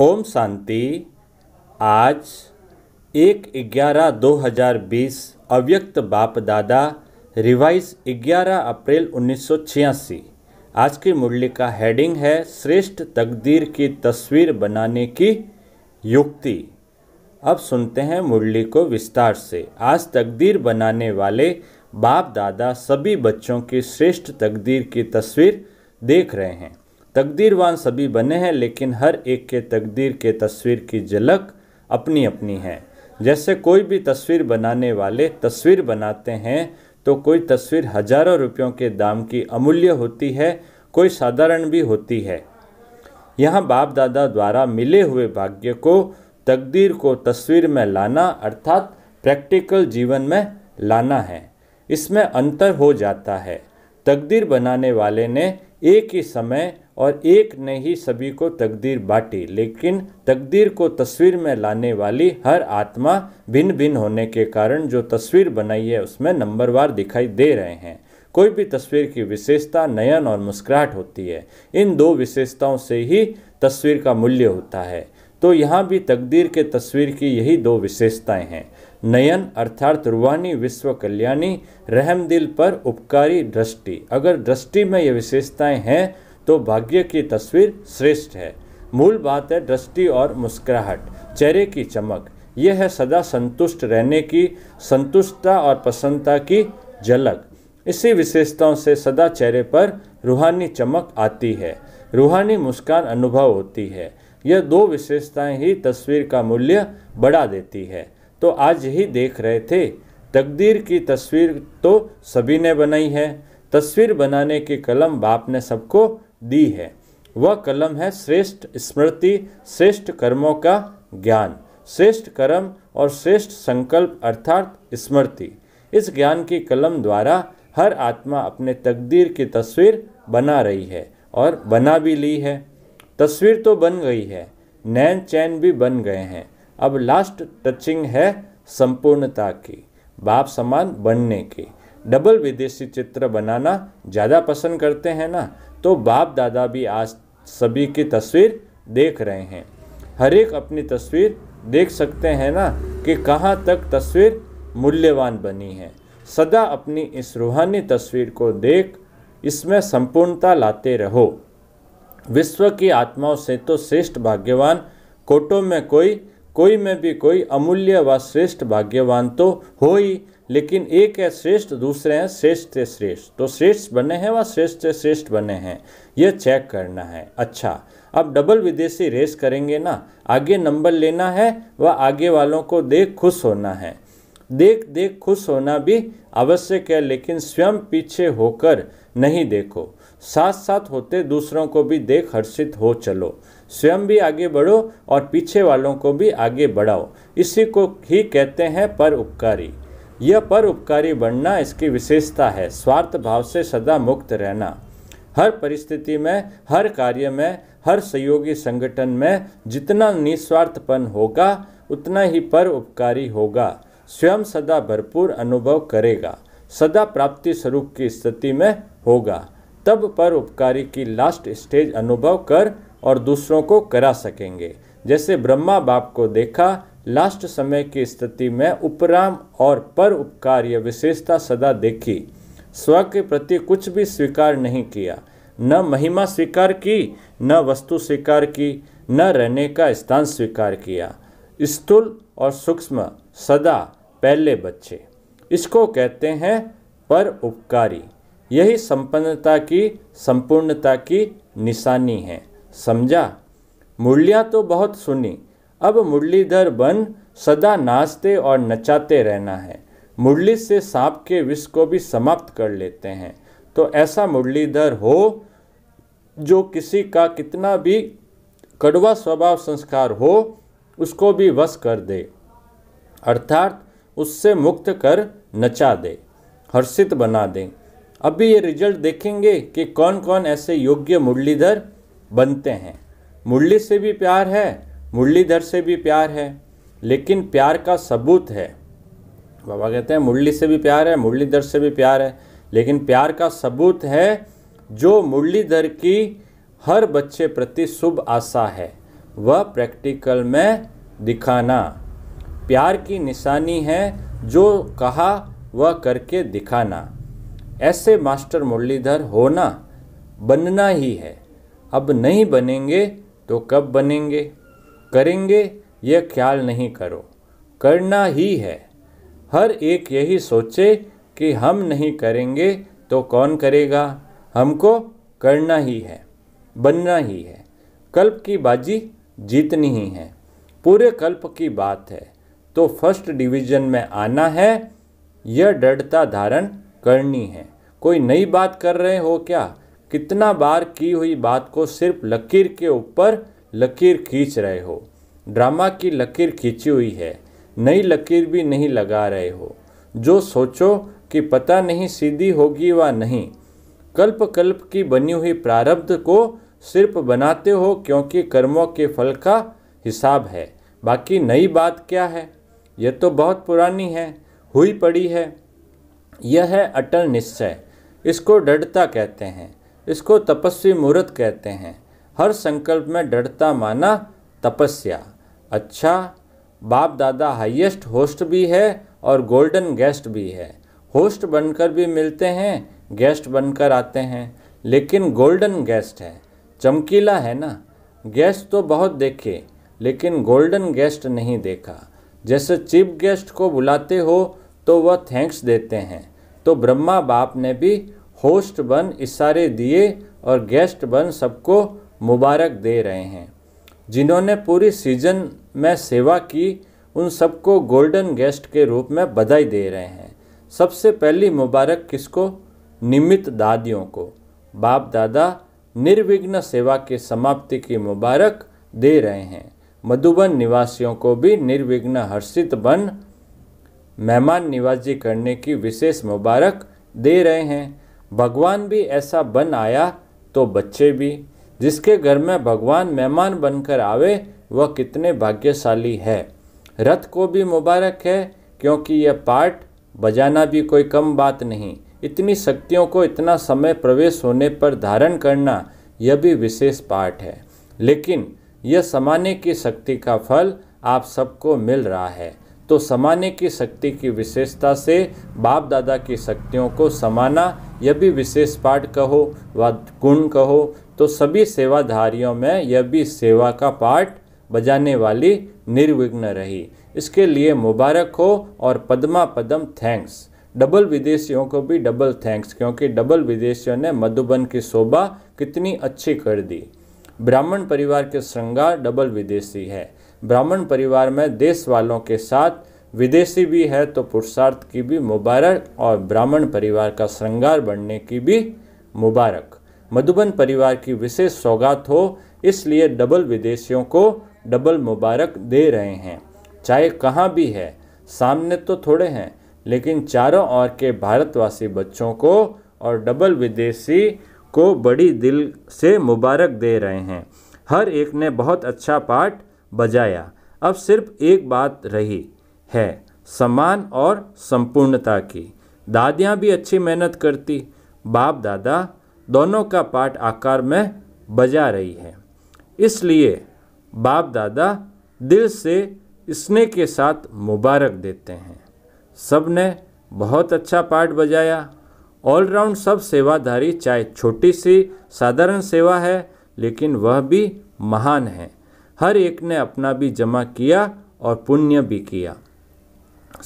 ओम शांति आज एक ग्यारह दो हजार बीस अव्यक्त बाप दादा रिवाइज ग्यारह अप्रैल उन्नीस सौ छियासी आज की मुरली का हेडिंग है श्रेष्ठ तकदीर की तस्वीर बनाने की युक्ति अब सुनते हैं मुरली को विस्तार से आज तकदीर बनाने वाले बाप दादा सभी बच्चों की श्रेष्ठ तकदीर की तस्वीर देख रहे हैं तकदीरवान सभी बने हैं लेकिन हर एक के तकदीर के तस्वीर की झलक अपनी अपनी है जैसे कोई भी तस्वीर बनाने वाले तस्वीर बनाते हैं तो कोई तस्वीर हजारों रुपयों के दाम की अमूल्य होती है कोई साधारण भी होती है यहाँ बाप दादा द्वारा मिले हुए भाग्य को तकदीर को तस्वीर में लाना अर्थात प्रैक्टिकल जीवन में लाना है इसमें अंतर हो जाता है तकदीर बनाने वाले ने एक ही समय और एक ने ही सभी को तकदीर बांटी लेकिन तकदीर को तस्वीर में लाने वाली हर आत्मा भिन्न भिन्न होने के कारण जो तस्वीर बनाई है उसमें नंबरवार दिखाई दे रहे हैं कोई भी तस्वीर की विशेषता नयन और मुस्कुराहट होती है इन दो विशेषताओं से ही तस्वीर का मूल्य होता है तो यहाँ भी तकदीर के तस्वीर की यही दो विशेषताएं हैं नयन अर्थात रूहानी विश्व कल्याणी रहम दिल पर उपकारी दृष्टि अगर दृष्टि में ये विशेषताएं हैं तो भाग्य की तस्वीर श्रेष्ठ है मूल बात है दृष्टि और मुस्कुराहट चेहरे की चमक यह है सदा संतुष्ट रहने की संतुष्टता और प्रसन्नता की झलक इसी विशेषताओं से सदा चेहरे पर रूहानी चमक आती है रूहानी मुस्कान अनुभव होती है यह दो विशेषताएं ही तस्वीर का मूल्य बढ़ा देती है तो आज यही देख रहे थे तकदीर की तस्वीर तो सभी ने बनाई है तस्वीर बनाने की कलम बाप ने सबको दी है वह कलम है श्रेष्ठ स्मृति श्रेष्ठ कर्मों का ज्ञान श्रेष्ठ कर्म और श्रेष्ठ संकल्प अर्थात स्मृति इस ज्ञान की कलम द्वारा हर आत्मा अपने तकदीर की तस्वीर बना रही है और बना भी ली है तस्वीर तो बन गई है नैन चैन भी बन गए हैं अब लास्ट टचिंग है संपूर्णता की बाप समान बनने की डबल विदेशी चित्र बनाना ज़्यादा पसंद करते हैं ना तो बाप दादा भी आज सभी की तस्वीर देख रहे हैं हर एक अपनी तस्वीर देख सकते हैं ना कि कहाँ तक तस्वीर मूल्यवान बनी है सदा अपनी इस रूहानी तस्वीर को देख इसमें संपूर्णता लाते रहो विश्व की आत्माओं से तो श्रेष्ठ भाग्यवान कोटों में कोई कोई में भी कोई अमूल्य व श्रेष्ठ भाग्यवान तो हो ही लेकिन एक है श्रेष्ठ दूसरे हैं श्रेष्ठ से श्रेष्ठ तो श्रेष्ठ बने हैं व श्रेष्ठ से श्रेष्ठ बने हैं यह चेक करना है अच्छा अब डबल विदेशी रेस करेंगे ना आगे नंबर लेना है व आगे वालों को देख खुश होना है देख देख खुश होना भी आवश्यक है लेकिन स्वयं पीछे होकर नहीं देखो साथ साथ होते दूसरों को भी देख हर्षित हो चलो स्वयं भी आगे बढ़ो और पीछे वालों को भी आगे बढ़ाओ इसी को ही कहते हैं पर उपकारी यह पर उपकारी बनना इसकी विशेषता है स्वार्थ भाव से सदा मुक्त रहना हर परिस्थिति में हर कार्य में हर सहयोगी संगठन में जितना निस्वार्थपन होगा उतना ही पर उपकारी होगा स्वयं सदा भरपूर अनुभव करेगा सदा प्राप्ति स्वरूप की स्थिति में होगा तब पर उपकारी की लास्ट स्टेज अनुभव कर और दूसरों को करा सकेंगे जैसे ब्रह्मा बाप को देखा लास्ट समय की स्थिति में उपराम और पर उपकार यह विशेषता सदा देखी स्व के प्रति कुछ भी स्वीकार नहीं किया न महिमा स्वीकार की न वस्तु स्वीकार की न रहने का स्थान स्वीकार किया स्थूल और सूक्ष्म सदा पहले बच्चे इसको कहते हैं पर उपकारी यही संपन्नता की संपूर्णता की निशानी है समझा मूल्य तो बहुत सुनी अब मुरलीधर बन सदा नाचते और नचाते रहना है मुरली से सांप के विष को भी समाप्त कर लेते हैं तो ऐसा मुरलीधर हो जो किसी का कितना भी कड़वा स्वभाव संस्कार हो उसको भी वश कर दे अर्थात उससे मुक्त कर नचा दे हर्षित बना दे अभी ये रिजल्ट देखेंगे कि कौन कौन ऐसे योग्य मुरलीधर बनते हैं मुरली से भी प्यार है मुरलीधर से भी प्यार है लेकिन प्यार का सबूत है बाबा कहते हैं मुरली से भी प्यार है मुरलीधर से भी प्यार है लेकिन प्यार का सबूत है जो मुरलीधर की हर बच्चे प्रति शुभ आशा है वह प्रैक्टिकल में दिखाना प्यार की निशानी है जो कहा वह करके दिखाना ऐसे मास्टर मुरलीधर होना बनना ही है अब नहीं बनेंगे तो कब बनेंगे करेंगे यह ख्याल नहीं करो करना ही है हर एक यही सोचे कि हम नहीं करेंगे तो कौन करेगा हमको करना ही है बनना ही है कल्प की बाजी जीतनी ही है पूरे कल्प की बात है तो फर्स्ट डिवीजन में आना है यह दृढ़ता धारण करनी है कोई नई बात कर रहे हो क्या कितना बार की हुई बात को सिर्फ लकीर के ऊपर लकीर खींच रहे हो ड्रामा की लकीर खींची हुई है नई लकीर भी नहीं लगा रहे हो जो सोचो कि पता नहीं सीधी होगी व नहीं कल्प कल्प की बनी हुई प्रारब्ध को सिर्फ बनाते हो क्योंकि कर्मों के फल का हिसाब है बाकी नई बात क्या है यह तो बहुत पुरानी है हुई पड़ी है यह है अटल निश्चय इसको डढता कहते हैं इसको तपस्वी मुहूर्त कहते हैं हर संकल्प में डरता माना तपस्या अच्छा बाप दादा हाईएस्ट होस्ट भी है और गोल्डन गेस्ट भी है होस्ट बनकर भी मिलते हैं गेस्ट बनकर आते हैं लेकिन गोल्डन गेस्ट है चमकीला है ना गेस्ट तो बहुत देखे लेकिन गोल्डन गेस्ट नहीं देखा जैसे चीफ गेस्ट को बुलाते हो तो वह थैंक्स देते हैं तो ब्रह्मा बाप ने भी होस्ट बन इशारे दिए और गेस्ट बन सबको मुबारक दे रहे हैं जिन्होंने पूरी सीजन में सेवा की उन सबको गोल्डन गेस्ट के रूप में बधाई दे रहे हैं सबसे पहली मुबारक किसको निमित दादियों को बाप दादा निर्विघ्न सेवा की समाप्ति की मुबारक दे रहे हैं मधुबन निवासियों को भी निर्विघ्न हर्षित बन मेहमान निवाजी करने की विशेष मुबारक दे रहे हैं भगवान भी ऐसा बन आया तो बच्चे भी जिसके घर में भगवान मेहमान बनकर आवे वह कितने भाग्यशाली है रथ को भी मुबारक है क्योंकि यह पाठ बजाना भी कोई कम बात नहीं इतनी शक्तियों को इतना समय प्रवेश होने पर धारण करना यह भी विशेष पाठ है लेकिन यह समाने की शक्ति का फल आप सबको मिल रहा है तो समाने की शक्ति की विशेषता से बाप दादा की शक्तियों को समाना यह भी विशेष पाठ कहो व गुण कहो तो सभी सेवाधारियों में यह भी सेवा का पाठ बजाने वाली निर्विघ्न रही इसके लिए मुबारक हो और पदमा पदम थैंक्स डबल विदेशियों को भी डबल थैंक्स क्योंकि डबल विदेशियों ने मधुबन की शोभा कितनी अच्छी कर दी ब्राह्मण परिवार के श्रृंगार डबल विदेशी है ब्राह्मण परिवार में देश वालों के साथ विदेशी भी है तो पुरुषार्थ की भी मुबारक और ब्राह्मण परिवार का श्रृंगार बढ़ने की भी मुबारक मधुबन परिवार की विशेष सौगात हो इसलिए डबल विदेशियों को डबल मुबारक दे रहे हैं चाहे कहाँ भी है सामने तो थोड़े हैं लेकिन चारों ओर के भारतवासी बच्चों को और डबल विदेशी को बड़ी दिल से मुबारक दे रहे हैं हर एक ने बहुत अच्छा पाठ बजाया अब सिर्फ एक बात रही है समान और संपूर्णता की दादियाँ भी अच्छी मेहनत करती बाप दादा दोनों का पाठ आकार में बजा रही है इसलिए बाप दादा दिल से इसने के साथ मुबारक देते हैं सब ने बहुत अच्छा पाठ बजाया ऑलराउंड सब सेवाधारी चाहे छोटी सी साधारण सेवा है लेकिन वह भी महान है हर एक ने अपना भी जमा किया और पुण्य भी किया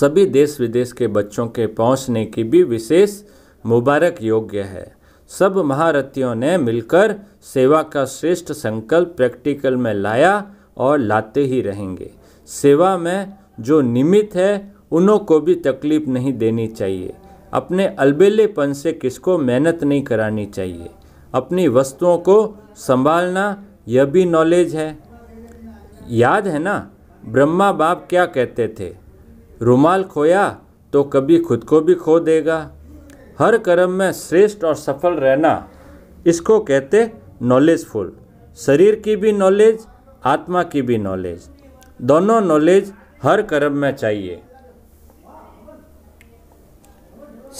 सभी देश विदेश के बच्चों के पहुंचने की भी विशेष मुबारक योग्य है सब महारथियों ने मिलकर सेवा का श्रेष्ठ संकल्प प्रैक्टिकल में लाया और लाते ही रहेंगे सेवा में जो निमित है उन्हों को भी तकलीफ नहीं देनी चाहिए अपने अलबेलेपन से किसको मेहनत नहीं करानी चाहिए अपनी वस्तुओं को संभालना यह भी नॉलेज है याद है ना ब्रह्मा बाप क्या कहते थे रुमाल खोया तो कभी खुद को भी खो देगा हर कर्म में श्रेष्ठ और सफल रहना इसको कहते नॉलेजफुल शरीर की भी नॉलेज आत्मा की भी नॉलेज दोनों नॉलेज हर कर्म में चाहिए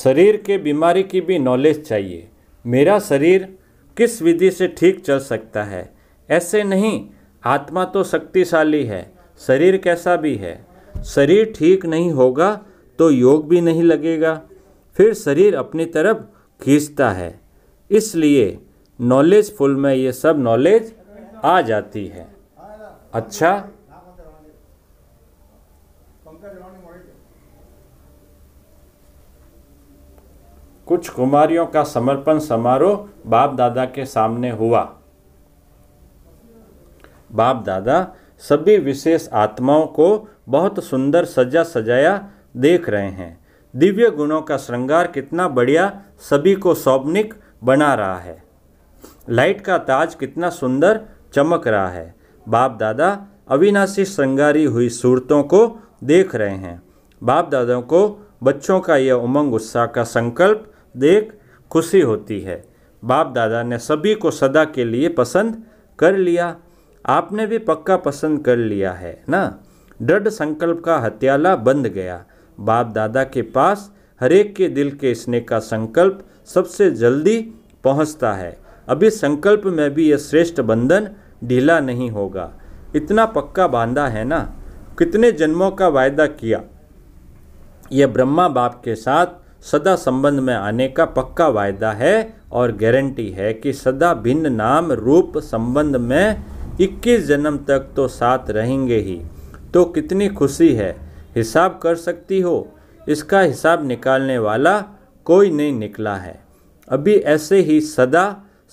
शरीर के बीमारी की भी नॉलेज चाहिए मेरा शरीर किस विधि से ठीक चल सकता है ऐसे नहीं आत्मा तो शक्तिशाली है शरीर कैसा भी है शरीर ठीक नहीं होगा तो योग भी नहीं लगेगा फिर शरीर अपनी तरफ खींचता है इसलिए नॉलेजफुल में ये सब नॉलेज आ जाती है अच्छा कुछ कुमारियों का समर्पण समारोह बाप दादा के सामने हुआ बाप दादा सभी विशेष आत्माओं को बहुत सुंदर सजा सजाया देख रहे हैं दिव्य गुणों का श्रृंगार कितना बढ़िया सभी को सौपनिक बना रहा है लाइट का ताज कितना सुंदर चमक रहा है बाप दादा अविनाशी श्रृंगारी हुई सूरतों को देख रहे हैं बाप दादाओं को बच्चों का यह उमंग उत्साह का संकल्प देख खुशी होती है बाप दादा ने सभी को सदा के लिए पसंद कर लिया आपने भी पक्का पसंद कर लिया है ना दृढ़ संकल्प का हत्याला बंद गया बाप दादा के पास हरेक के दिल के स्नेह का संकल्प सबसे जल्दी पहुंचता है अभी संकल्प में भी यह श्रेष्ठ बंधन ढीला नहीं होगा इतना पक्का बांधा है ना कितने जन्मों का वायदा किया यह ब्रह्मा बाप के साथ सदा संबंध में आने का पक्का वायदा है और गारंटी है कि सदा भिन्न नाम रूप संबंध में 21 जन्म तक तो साथ रहेंगे ही तो कितनी खुशी है हिसाब कर सकती हो इसका हिसाब निकालने वाला कोई नहीं निकला है अभी ऐसे ही सदा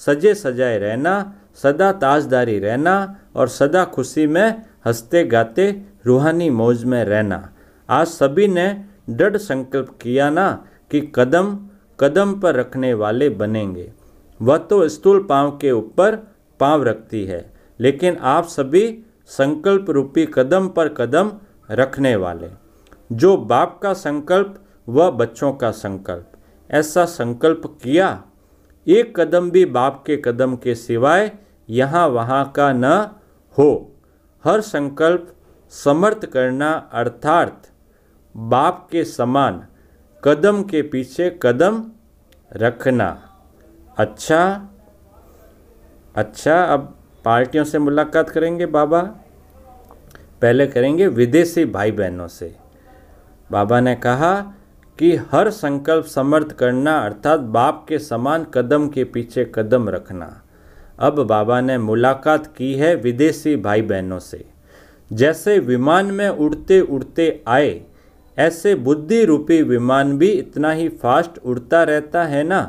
सजे सजाए रहना सदा ताजदारी रहना और सदा खुशी में हंसते गाते रूहानी मौज में रहना आज सभी ने दृढ़ संकल्प किया ना कि कदम कदम पर रखने वाले बनेंगे वह तो स्थूल पांव के ऊपर पांव रखती है लेकिन आप सभी संकल्प रूपी कदम पर कदम रखने वाले जो बाप का संकल्प व बच्चों का संकल्प ऐसा संकल्प किया एक कदम भी बाप के कदम के सिवाय यहाँ वहाँ का न हो हर संकल्प समर्थ करना अर्थात बाप के समान कदम के पीछे कदम रखना अच्छा अच्छा अब पार्टियों से मुलाकात करेंगे बाबा पहले करेंगे विदेशी भाई बहनों से बाबा ने कहा कि हर संकल्प समर्थ करना अर्थात बाप के समान कदम के पीछे कदम रखना अब बाबा ने मुलाकात की है विदेशी भाई बहनों से जैसे विमान में उड़ते उड़ते आए ऐसे बुद्धि रूपी विमान भी इतना ही फास्ट उड़ता रहता है ना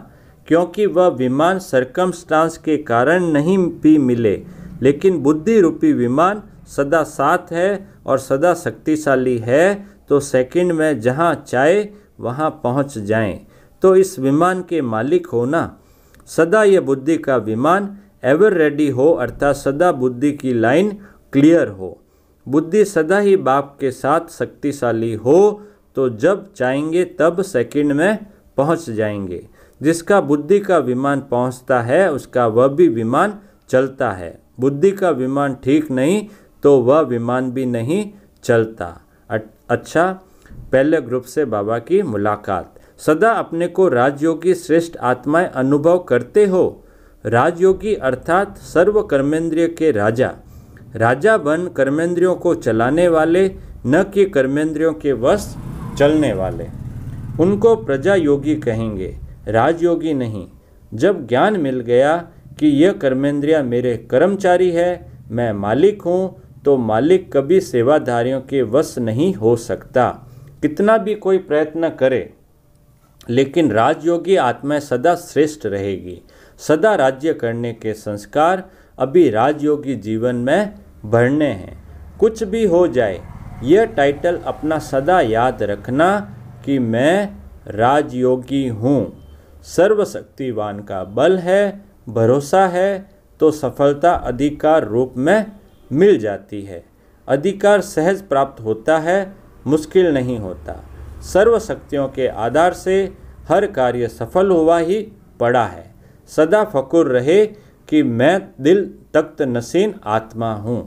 क्योंकि वह विमान सरकमस्टांस के कारण नहीं भी मिले लेकिन बुद्धि रूपी विमान सदा साथ है और सदा शक्तिशाली है तो सेकंड में जहाँ चाहे वहाँ पहुँच जाएं तो इस विमान के मालिक होना सदा यह बुद्धि का विमान एवर रेडी हो अर्थात सदा बुद्धि की लाइन क्लियर हो बुद्धि सदा ही बाप के साथ शक्तिशाली हो तो जब चाहेंगे तब सेकंड में पहुंच जाएंगे जिसका बुद्धि का विमान पहुंचता है उसका वह भी विमान चलता है बुद्धि का विमान ठीक नहीं तो वह विमान भी नहीं चलता अच्छा पहले ग्रुप से बाबा की मुलाकात सदा अपने को राजयोगी श्रेष्ठ आत्माएं अनुभव करते हो राजयोगी अर्थात सर्व कर्मेंद्रिय के राजा राजा बन कर्मेंद्रियों को चलाने वाले न कि कर्मेंद्रियों के वश चलने वाले उनको प्रजा योगी कहेंगे राजयोगी नहीं जब ज्ञान मिल गया कि यह कर्मेंद्रिया मेरे कर्मचारी है मैं मालिक हूँ तो मालिक कभी सेवाधारियों के वश नहीं हो सकता कितना भी कोई प्रयत्न करे लेकिन राजयोगी आत्माएं सदा श्रेष्ठ रहेगी सदा राज्य करने के संस्कार अभी राजयोगी जीवन में भरने हैं कुछ भी हो जाए यह टाइटल अपना सदा याद रखना कि मैं राजयोगी हूँ सर्वशक्तिवान का बल है भरोसा है तो सफलता अधिकार रूप में मिल जाती है अधिकार सहज प्राप्त होता है मुश्किल नहीं होता सर्वशक्तियों के आधार से हर कार्य सफल हुआ ही पड़ा है सदा फकुर रहे कि मैं दिल तख्त नसीन आत्मा हूँ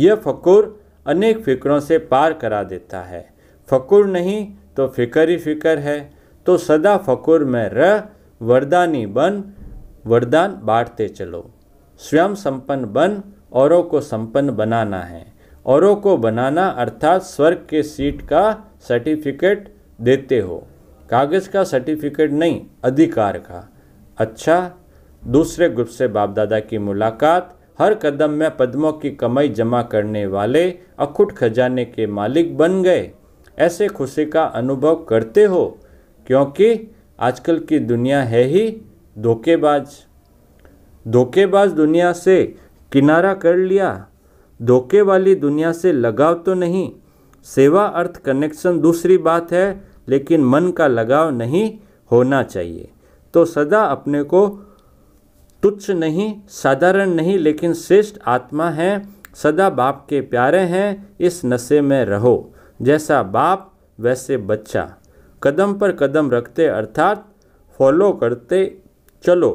यह फकुर अनेक फिक्रों से पार करा देता है फकुर नहीं तो फिकर ही फिकर है तो सदा फकुर में रह वरदानी बन वरदान बांटते चलो स्वयं संपन्न बन औरों को संपन्न बनाना है औरों को बनाना अर्थात स्वर्ग के सीट का सर्टिफिकेट देते हो कागज़ का सर्टिफिकेट नहीं अधिकार का अच्छा दूसरे ग्रुप से बाप दादा की मुलाकात हर कदम में पद्मों की कमाई जमा करने वाले अखुट खजाने के मालिक बन गए ऐसे खुशी का अनुभव करते हो क्योंकि आजकल की दुनिया है ही धोखेबाज धोखेबाज दुनिया से किनारा कर लिया धोखे वाली दुनिया से लगाव तो नहीं सेवा अर्थ कनेक्शन दूसरी बात है लेकिन मन का लगाव नहीं होना चाहिए तो सदा अपने को तुच्छ नहीं साधारण नहीं लेकिन श्रेष्ठ आत्मा है सदा बाप के प्यारे हैं इस नशे में रहो जैसा बाप वैसे बच्चा कदम पर कदम रखते अर्थात फॉलो करते चलो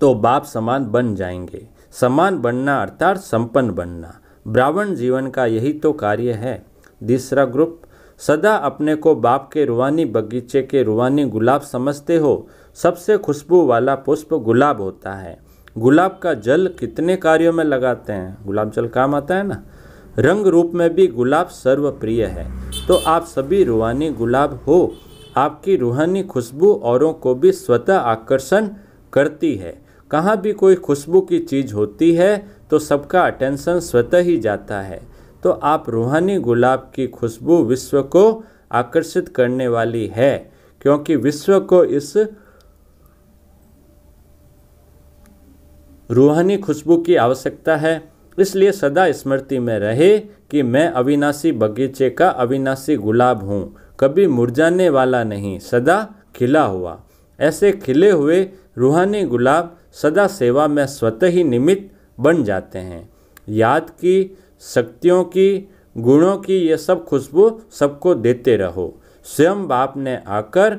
तो बाप समान बन जाएंगे समान बनना अर्थात संपन्न बनना ब्राह्मण जीवन का यही तो कार्य है तीसरा ग्रुप सदा अपने को बाप के रूहानी बगीचे के रूहानी गुलाब समझते हो सबसे खुशबू वाला पुष्प गुलाब होता है गुलाब का जल कितने कार्यों में लगाते हैं गुलाब जल काम आता है ना रंग रूप में भी गुलाब सर्वप्रिय है तो आप सभी रूहानी गुलाब हो आपकी रूहानी खुशबू औरों को भी स्वतः आकर्षण करती है कहाँ भी कोई खुशबू की चीज़ होती है तो सबका अटेंशन स्वतः ही जाता है तो आप रूहानी गुलाब की खुशबू विश्व को आकर्षित करने वाली है क्योंकि विश्व को इस रूहानी खुशबू की आवश्यकता है इसलिए सदा स्मृति में रहे कि मैं अविनाशी बगीचे का अविनाशी गुलाब हूँ कभी मुरझाने वाला नहीं सदा खिला हुआ ऐसे खिले हुए रूहानी गुलाब सदा सेवा में स्वतः ही निमित्त बन जाते हैं याद की शक्तियों की गुणों की ये सब खुशबू सबको देते रहो स्वयं बाप ने आकर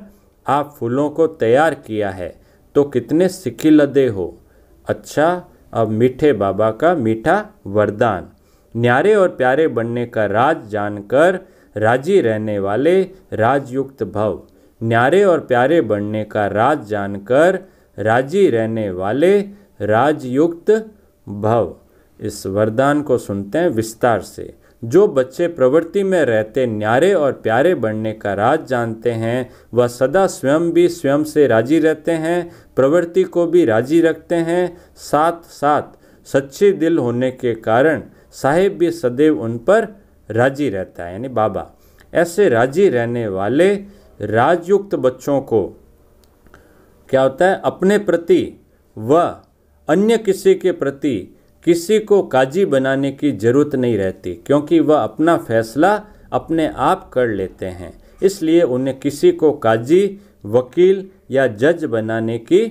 आप फूलों को तैयार किया है तो कितने सिखी लदे हो अच्छा अब मीठे बाबा का मीठा वरदान न्यारे और प्यारे बनने का राज जानकर राजी रहने वाले राजयुक्त भव न्यारे और प्यारे बनने का राज जानकर राजी रहने वाले राजयुक्त भव इस वरदान को सुनते हैं विस्तार से जो बच्चे प्रवृत्ति में रहते न्यारे और प्यारे बनने का राज जानते हैं वह सदा स्वयं भी स्वयं से राजी रहते हैं प्रवृत्ति को भी राजी रखते हैं साथ साथ सच्चे दिल होने के कारण साहेब भी सदैव उन पर राजी रहता है यानी बाबा ऐसे राजी रहने वाले राजयुक्त बच्चों को क्या होता है अपने प्रति व अन्य किसी के प्रति किसी को काजी बनाने की ज़रूरत नहीं रहती क्योंकि वह अपना फैसला अपने आप कर लेते हैं इसलिए उन्हें किसी को काजी वकील या जज बनाने की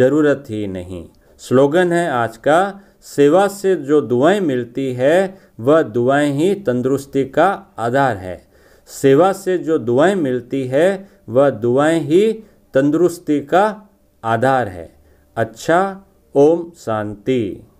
ज़रूरत ही नहीं स्लोगन है आज का सेवा से जो दुआएं मिलती है वह दुआएं ही तंदुरुस्ती का आधार है सेवा से जो दुआएं मिलती है वह दुआएं ही तंदुरुस्ती का आधार है अच्छा ओम शांति